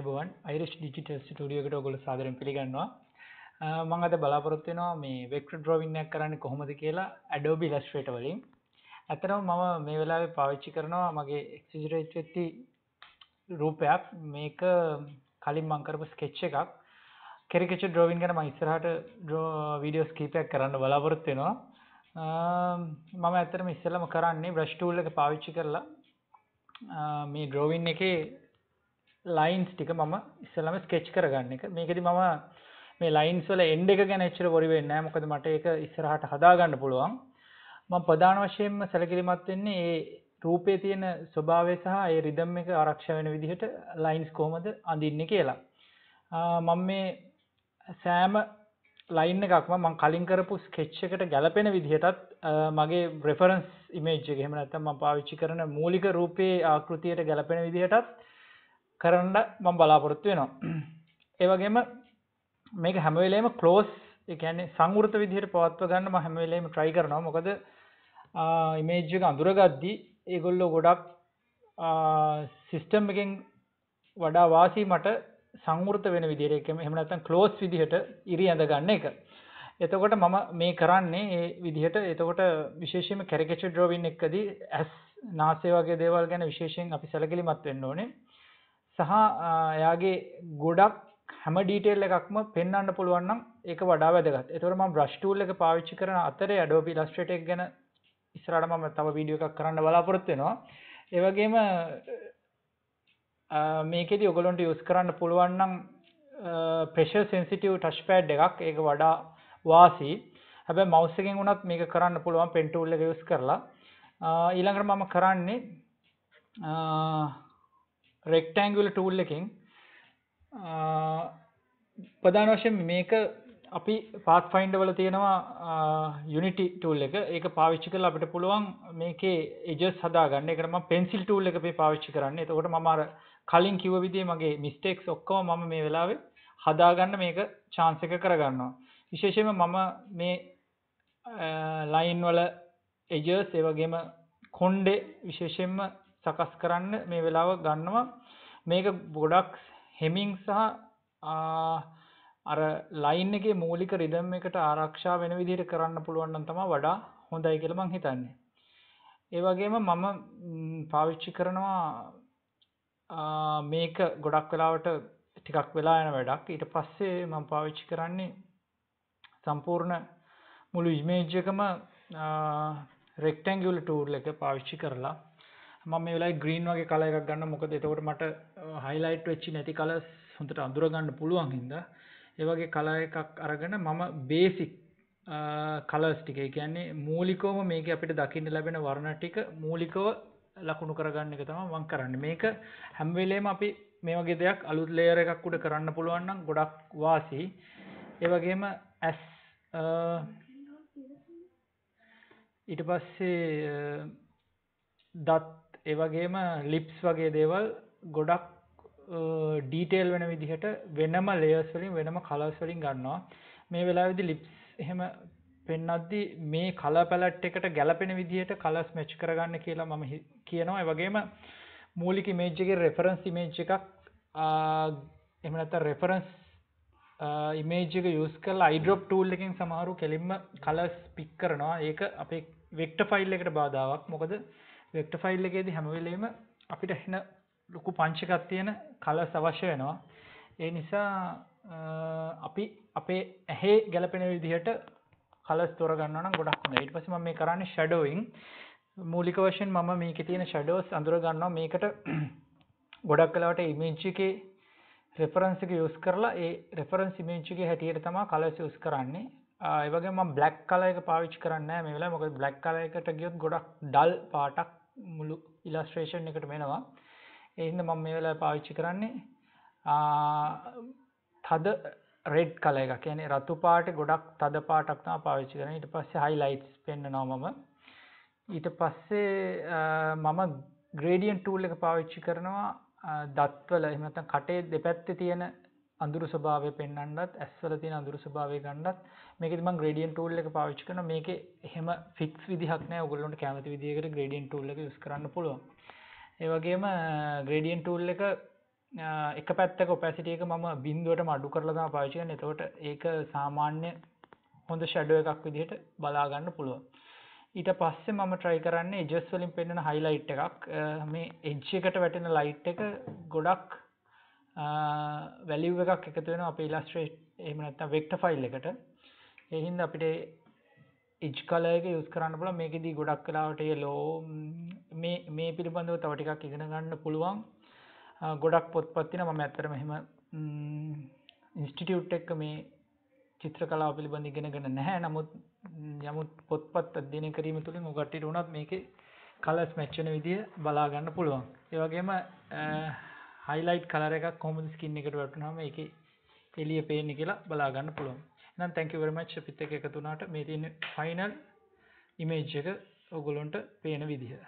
අයිබුවන් Irish digital ටඩියකට ඔගොල සාදරෙන් පිළිගන්නවා මං අද බලාපොරොත්වෙනවා මේ වෙක්ට ඩ්‍රෝවිංයක් කරන්න කොහොමද කියලා ඇඩෝබි ලස්ට්‍රේට වලින් ඇතනම් මම මේ වෙලාවෙ පාවිච්චි කරනවා මගේ එක්සිජරේච් වෙත්ති රූපයක් මේක කලින් මංකරපු ස්කෙච්ච එකක් කෙරිකෙච ඩ්‍රෝවින් ගැන මයිස්සරහට වීඩියෝස් කීපයක් කරන්න බලාපොරොත්වෙනවා මම ඇතරම ඉස්සලම කරන්නේ බ්‍රෂ්ටූල්ලක පාවිච්චි කරලා මේ ඩ්‍රෝවින් එකේ ලයින්ස් ටික මම ඉස්සලම ස්කෙච් කරගන්න එක මේකෙද මම මේ ලයින්ස්වල එන්ඩ එක ගැනච්චර ොරිවෙන්න මොකද මට එක ඉස්සරහට හදාගන්න පුළුවන් මම ප්‍රධාන වශයෙන්ම සැලකිරිමත් වෙන්නේ ඒ රූපේ තියෙන ස්වභාවය සහ ඒ රිදම් එක ආරක්ෂ වෙන විදිහට ලයින්ස් කෝමද අඳින්න කියලා මම මේ සෑම ලයින් එකක්ම මං කලින් කරපු ස්කෙච්චකට ගැලපෙන විදිහටත් මගේ බ්‍රෙෆරන්ස් ඉමේජ් ගෙමනත්ත ම පාවිච්චි කරන මූලික රූපයේ ආකෘතියට ගැලපෙන විදිහටත් කරන්න මම් බලාපොරොත්තු වෙනවා ඒවගේම මේක හැමවෙලේම කලෝස් එකන්නේ සංවෘත විදිහයට පවත්ව ගන්න ම හැමවෙලේම ට්‍රයි කරනවා මොකද ඉමේජ්ජක අඳුරගද්දී ඒගොල්ලො ගොඩක් සිිස්ටම් එකෙන් වඩා වාසී මට සංෘත වෙන විදිරෙකම එමනත්තන් කලෝස් විදිහට ඉරි ඇඳගන්න එක. එතකොට මම මේ කරන්නේ ඒ විදිහට එතකොට විශේෂම කැරකෙච ඩ්‍රෝවින් එක්කදී ඇස් නාසේ වගේ දේවල් ගැන විශේෂයෙන් අපි සැලකිලිමත් වෙන්න ඕනේ සහ එයාගේ ගොඩක් හැම ඩීටේල් එකක්ම පෙන්න්න පුළුවන්නම් එක වඩා වැදගත් එතුරම බ්‍රශ්ටූල් එක පාවිච්චි කරන අතර අඩෝපි ලස්ට්‍රටක් ගැන ඉස්රටම තව වීඩියෝ එකක් කරන්න බලාපොරොත්වෙනවා ඒවගේම මේකෙද ඔගලොන්ට යස් කරන්න පුළුවන්නම් ප්‍රේශ සෙන්සිටව් ටශ් පෑඩ් එකක් ඒක වඩා වාසි හැබ මෞසකෙන් වුණත් මේක කරන්න පුළුවන් පෙන්ටූල්ල යස් කරලා ඊළඟට මම කරන්නේ රෙක්ටෑංගුල ටූල් එකින් ප්‍රධාන වශයෙන් මේක අපි පාත් ෆයින්ඩවල තියෙනවා යුනිටි ටූල් එක ඒක පාවිච්චි කරලා අපිට පුළුවන් මේකේ එජස් හදාගන්න ඒකට මම පෙන්සිල් ටූල් එක අපි පාවිච්චි කරන්නේ. එතකොට මම අර කලින් කිව්ව විදිහේ මගේ මිස්ටේක්ස් ඔක්කොම මම මේ වෙලාවේ හදාගන්න මේක chance එක කරගන්නවා. විශේෂයෙන්ම මම මේ ලයින් වල එජස් ඒ වගේම කොණ්ඩේ විශේෂයෙන්ම සකස් කරන්න මේ වෙලාව ගන්නවා මේක ගොඩක් හෙමින් සහ අර ලයින් එක මූලික රිදම් එකට ආරක්ෂා වෙන විදිට කරන්න පුළුවන්න තම වඩා හොඳයි කියලමං හිතන්නේ. ඒවගේම මම පාවිච්චි කරනවා මේක ගොඩක් වෙලාවට ටිකක් වෙලා යන වැඩක් ඊට පස්සේ මං පාවිච්චි කරන්නේ සම්පූර්ණ මුළු ඉමේජ්ජකම රෙක්ටැංගුල ටූර් එක පාවිච්චි කරලා මම මේ වෙලාවේ green වගේ color එකක් ගන්න මොකද එතකොට මට highlight වෙච්චි නැති colors හොඳට අඳුර ගන්න පුළුවන් හින්දා ඒ වගේ color එකක් අරගෙන මම basic colors ටික ඒ කියන්නේ මූලිකවම මේක අපිට දකින්න ලැබෙන වර්ණ ටික මූලිකව ලකුණු කරගන්න එක තමයි මම කරන්නේ මේක හැම වෙලේම අපි මේ වගේ දෙයක් අලුත් ලේයර් එකක් උඩ කරන්න පුළුවන් නම් ගොඩක් වාසි. ඒ වගේම ඇස් ඊට පස්සේ දත් ඒවගේම ලිප්ස් වගේ දේවල් ගොඩක් ඩීටේල් වෙන විදිහට වෙනම ලේස්වලින් වෙනම කලස්වලින් ගන්නවා මේ වෙලා විදි ලිප්ස් එහෙම පෙන්නද්දි මේ කල පැලට් එකට ගැලපෙන විදිහට කලස් මෙච් කරගන්න කියලා මම කියනවා වගේම මූලික මේජ්ගේ රෙෆරන්ස් මේජ් එකක් එමනත රෙෆරන්ස් ඉමේජක යස් කල් අයිඩරොප් ටූල් එකින් සමහරු කෙලින්ම කලස් පික් කරනවා ඒක අපේ වෙක්ට ෆයිල් එකට බාධාවක් මොකද වෙක්ට ෆයිල් එකේදී හැම වෙලේම අපිට එන ලොකු පංචකක් තියෙන කලර්ස් අවශ්‍ය වෙනවා. ඒ නිසා අපි අපේ ඇහි ගැලපෙන විදිහට කලර්ස් තෝරගන්න නම් ගොඩක් හොඳයි. ඊට පස්සේ මම මේ කරන්නේ ෂැඩෝවින්. මූලික වශයෙන් මම මේකේ තියෙන ෂැඩෝස් අඳුර ගන්නවා. මේකට ගොඩක් වෙලාවට ඉමේජ් එකේ රෙෆරන්ස් එක යූස් කරලා ඒ රෙෆරන්ස් ඉමේජ් එකේ හැටියට තමයි කලර්ස් යූස් කරන්නේ. ඒ වගේම මම බ්ලැක් කලර් එක පාවිච්චි කරන්නේ නැහැ මේ වෙලාවේ. මොකද බ්ලැක් කලර් එකට ගියොත් ගොඩක් ඩල් පාටක් මුළු ඉලස්ට්‍රේෂන් එකට වෙනවා එහින්ද මම මේ වෙලා පාවිච්චි කරන්නේ තද රෙඩ් කල එක කියන රතු පාට ගොඩක් තද පාටක්නා පාවිච්චි කරන ඊට පස්සේ හයිලයිටස් පෙන්න්න නොමම ඊට පස්සේ මම ග්‍රේඩියන් ටූල් එක පාවිච්චි කරනවා දත්වල එමත කටේ දෙපැත්ත තියෙන අඳුරු ස්භාව පෙන්න්නත් ඇස්වල තින අඳුරු ස්භාවය ගන්නත් මේක ම ග්‍රඩියන් ටූල් එක පාවිච් කන මේක හෙම ෆික්ස් විදිහක්න ඔගලන්ට කැමති විදිකට ග්‍රඩියන් ටූල් එක ස්කරන්න පුළුව ඒවගේම ග්‍රඩියන් ටූල් එක එක පැත්තක පැසිටියක මම බින්දුවට මඩු කරලදා පාචය නතවට ඒක සාමාන්‍ය හොඳ ෂඩුව එකක් විදිහට බලාගන්න පුළුවන් ඊට පස්සේ මම ට්‍රයි කරන්න ජස්වලින් පෙන්න්න හයිලයිට් එකක් මේ එච්චකට වැටෙන ලයිට් එක ගොඩක් වැලිව් එකක් එකතුවෙන අප ඉලස්ට්‍රේට් එමනත්ත වෙක්ට ෆයිල් එකට එහින්ද අපිට ඉජ් කලයක යුස් කරන්න පුල මේකෙදී ගොඩක් කලාවටය ලෝ මේ පිළිබඳව තවටිකක් ඉගෙන ගන්න පුළුවන් ගොඩක් පොත්පත්තින මම ඇත්තර මෙහෙම ඉන්ස්ටිටියුට් එක්ක මේ චිත්‍ර කලා පිළිබඳ ඉගෙනගෙන නැහැ නමුත් යමුත් පොත්පත් අධ්‍යන කිරීම තුළින් මොගට්ට උනත් මේක කලස් මැච්චන විදිිය බලාගන්න පුළුවන් ඒවගේම හයිලයිට් කලර එකක් කොමද ස්කින් එකට වැටුනම එක එලිය පේන කියලා බලාගන්න පුළුවන් නම් තැන්කිවරමච් පිත්ත එකතුනාට මේ තියන්න ෆයිනල් ඉමේජ් එක ඔගොලොන්ට පේන විදිහ